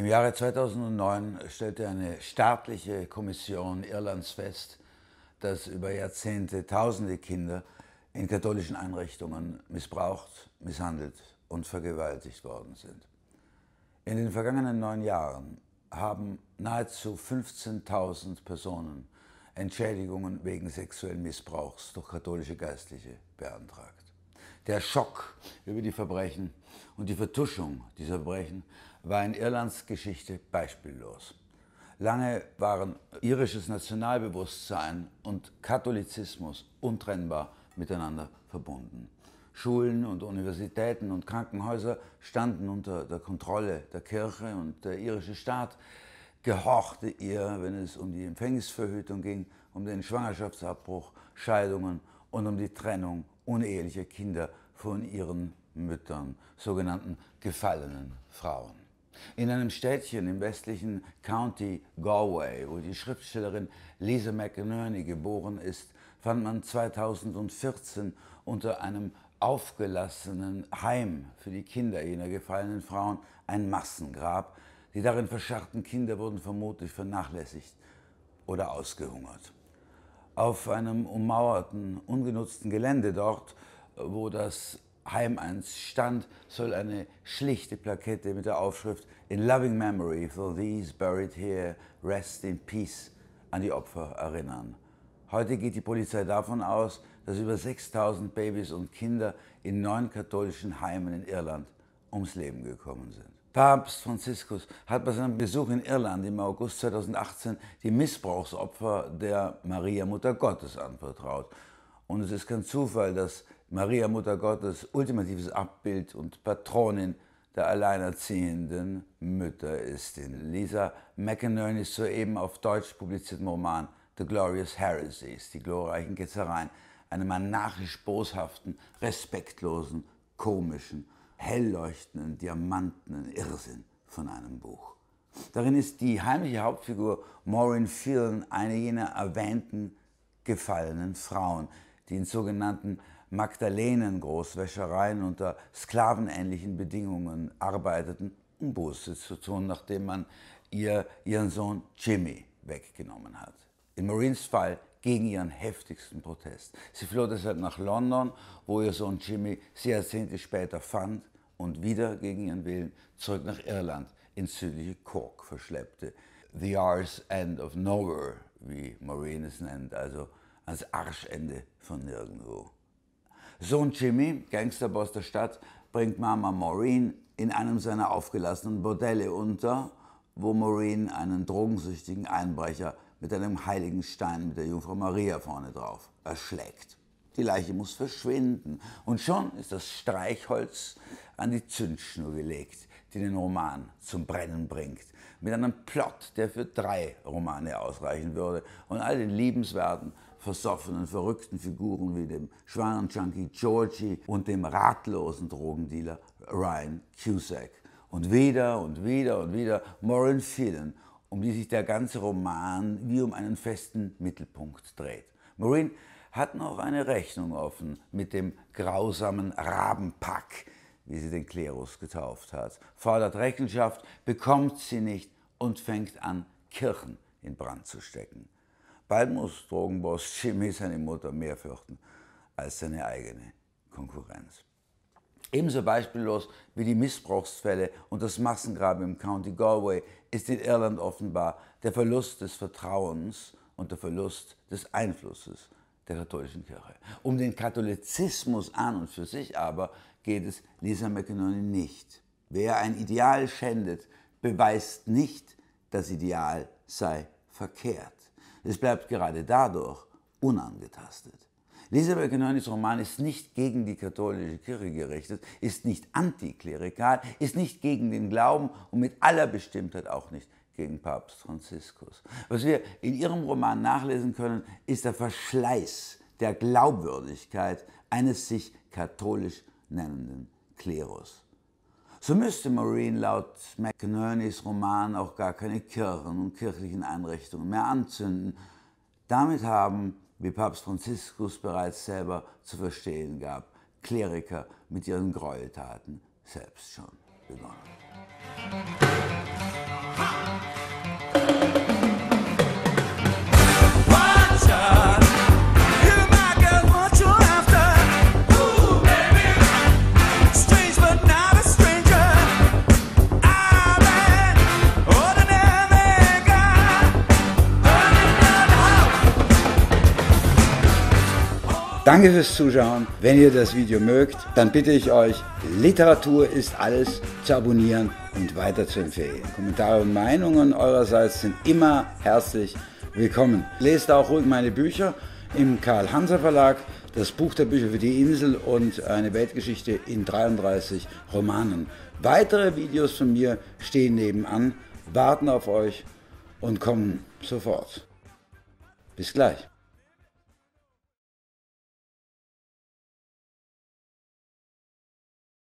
Im Jahre 2009 stellte eine staatliche Kommission Irlands fest, dass über Jahrzehnte tausende Kinder in katholischen Einrichtungen missbraucht, misshandelt und vergewaltigt worden sind. In den vergangenen neun Jahren haben nahezu 15.000 Personen Entschädigungen wegen sexuellen Missbrauchs durch katholische Geistliche beantragt. Der Schock über die Verbrechen und die Vertuschung dieser Verbrechen war in Irlands Geschichte beispiellos. Lange waren irisches Nationalbewusstsein und Katholizismus untrennbar miteinander verbunden. Schulen und Universitäten und Krankenhäuser standen unter der Kontrolle der Kirche und der irische Staat gehorchte ihr, wenn es um die Empfängnisverhütung ging, um den Schwangerschaftsabbruch, Scheidungen und um die Trennung unehelicher Kinder von ihren Müttern, sogenannten gefallenen Frauen. In einem Städtchen im westlichen County Galway, wo die Schriftstellerin Lisa McInerney geboren ist, fand man 2014 unter einem aufgelassenen Heim für die Kinder jener gefallenen Frauen ein Massengrab. Die darin verscharrten Kinder wurden vermutlich vernachlässigt oder ausgehungert. Auf einem ummauerten, ungenutzten Gelände dort, wo das Heim 1 stand, soll eine schlichte Plakette mit der Aufschrift In loving memory for these buried here, rest in peace an die Opfer erinnern. Heute geht die Polizei davon aus, dass über 6000 Babys und Kinder in neun katholischen Heimen in Irland ums Leben gekommen sind. Papst Franziskus hat bei seinem Besuch in Irland im August 2018 die Missbrauchsopfer der Maria Mutter Gottes anvertraut. Und es ist kein Zufall, dass Maria Mutter Gottes ultimatives Abbild und Patronin der alleinerziehenden Mütter ist. In Lisa McInerney's soeben auf Deutsch publizierten Roman The Glorious Heresies, die glorreichen Ketzereien, einem anarchisch boshaften, respektlosen, komischen, hellleuchtenden, diamantenen Irrsinn von einem Buch. Darin ist die heimliche Hauptfigur Maureen Phelan eine jener erwähnten gefallenen Frauen, die in sogenannten Magdalenen Großwäschereien unter sklavenähnlichen Bedingungen arbeiteten, um Buße zu tun, nachdem man ihr ihren Sohn Jimmy weggenommen hat. In Marines Fall gegen ihren heftigsten Protest. Sie floh deshalb nach London, wo ihr Sohn Jimmy sie Jahrzehnte später fand und wieder gegen ihren Willen zurück nach Irland ins südliche Cork verschleppte. The Arse End of Nowhere, wie Marine es nennt, also ans Arschende von nirgendwo. Sohn Jimmy, Gangsterboss der Stadt, bringt Mama Maureen in einem seiner aufgelassenen Bordelle unter, wo Maureen einen drogensüchtigen Einbrecher mit einem heiligen Stein mit der Jungfrau Maria vorne drauf erschlägt. Die Leiche muss verschwinden und schon ist das Streichholz an die Zündschnur gelegt, die den Roman zum Brennen bringt. Mit einem Plot, der für drei Romane ausreichen würde und all den liebenswerten versoffenen, verrückten Figuren wie dem Schwanenjunkie Georgie und dem ratlosen Drogendealer Ryan Cusack. Und wieder und wieder und wieder Maureen Phelan, um die sich der ganze Roman wie um einen festen Mittelpunkt dreht. Maureen hat noch eine Rechnung offen mit dem grausamen Rabenpack, wie sie den Klerus getauft hat, fordert Rechenschaft, bekommt sie nicht und fängt an, Kirchen in Brand zu stecken. Bald muss Drogenboss Jimmy seine Mutter mehr fürchten als seine eigene Konkurrenz. Ebenso beispiellos wie die Missbrauchsfälle und das Massengrab im County Galway ist in Irland offenbar der Verlust des Vertrauens und der Verlust des Einflusses der katholischen Kirche. Um den Katholizismus an und für sich aber geht es Lisa McInerney nicht. Wer ein Ideal schändet, beweist nicht, das Ideal sei verkehrt. Es bleibt gerade dadurch unangetastet. Lisa Canönis Roman ist nicht gegen die katholische Kirche gerichtet, ist nicht antiklerikal, ist nicht gegen den Glauben und mit aller Bestimmtheit auch nicht gegen Papst Franziskus. Was wir in ihrem Roman nachlesen können, ist der Verschleiß der Glaubwürdigkeit eines sich katholisch nennenden Klerus. So müsste Maureen laut McNerneys Roman auch gar keine Kirchen und kirchlichen Einrichtungen mehr anzünden. Damit haben, wie Papst Franziskus bereits selber zu verstehen gab, Kleriker mit ihren Gräueltaten selbst schon begonnen. Danke fürs Zuschauen. Wenn ihr das Video mögt, dann bitte ich euch, Literatur ist alles zu abonnieren und weiter zu empfehlen. Kommentare und Meinungen eurerseits sind immer herzlich willkommen. Lest auch ruhig meine Bücher im Karl Hanser Verlag, das Buch der Bücher für die Insel und eine Weltgeschichte in 33 Romanen. Weitere Videos von mir stehen nebenan, warten auf euch und kommen sofort. Bis gleich.